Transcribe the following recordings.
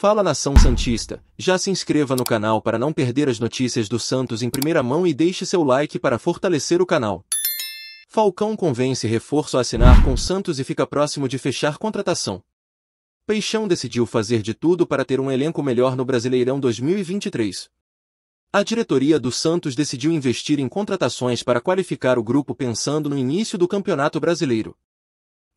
Fala Nação Santista, já se inscreva no canal para não perder as notícias do Santos em primeira mão e deixe seu like para fortalecer o canal. Falcão convence reforço a assinar com Santos e fica próximo de fechar contratação. Peixão decidiu fazer de tudo para ter um elenco melhor no Brasileirão 2023. A diretoria do Santos decidiu investir em contratações para qualificar o grupo pensando no início do Campeonato Brasileiro.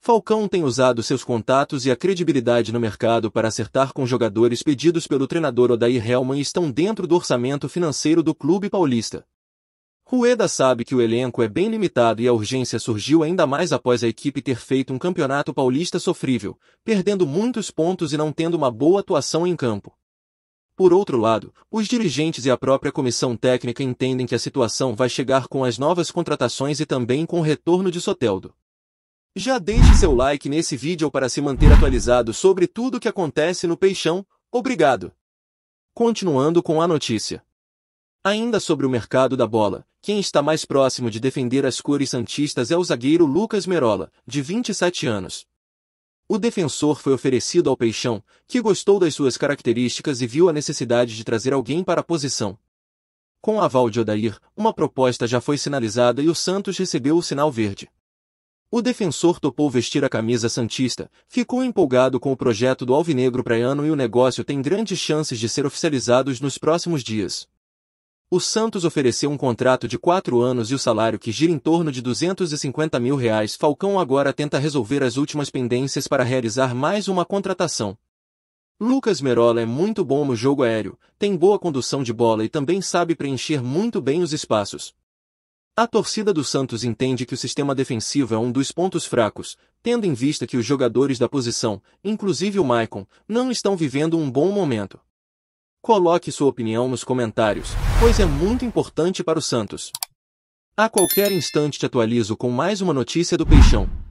Falcão tem usado seus contatos e a credibilidade no mercado para acertar com jogadores pedidos pelo treinador Odair Helman e estão dentro do orçamento financeiro do clube paulista. Rueda sabe que o elenco é bem limitado e a urgência surgiu ainda mais após a equipe ter feito um campeonato paulista sofrível, perdendo muitos pontos e não tendo uma boa atuação em campo. Por outro lado, os dirigentes e a própria comissão técnica entendem que a situação vai chegar com as novas contratações e também com o retorno de Soteldo. Já deixe seu like nesse vídeo para se manter atualizado sobre tudo o que acontece no Peixão, obrigado! Continuando com a notícia. Ainda sobre o mercado da bola, quem está mais próximo de defender as cores santistas é o zagueiro Lucas Merola, de 27 anos. O defensor foi oferecido ao Peixão, que gostou das suas características e viu a necessidade de trazer alguém para a posição. Com o aval de Odair, uma proposta já foi sinalizada e o Santos recebeu o sinal verde. O defensor topou vestir a camisa santista, ficou empolgado com o projeto do alvinegro praiano e o negócio tem grandes chances de ser oficializado nos próximos dias. O Santos ofereceu um contrato de quatro anos e o salário que gira em torno de 250 mil reais. Falcão agora tenta resolver as últimas pendências para realizar mais uma contratação. Lucas Merola é muito bom no jogo aéreo, tem boa condução de bola e também sabe preencher muito bem os espaços. A torcida do Santos entende que o sistema defensivo é um dos pontos fracos, tendo em vista que os jogadores da posição, inclusive o Maicon, não estão vivendo um bom momento. Coloque sua opinião nos comentários, pois é muito importante para o Santos. A qualquer instante te atualizo com mais uma notícia do Peixão.